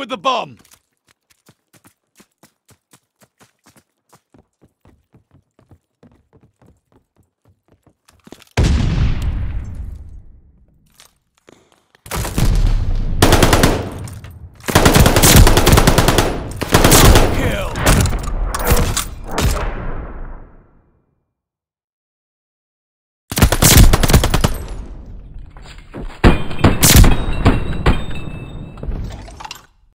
with the bomb!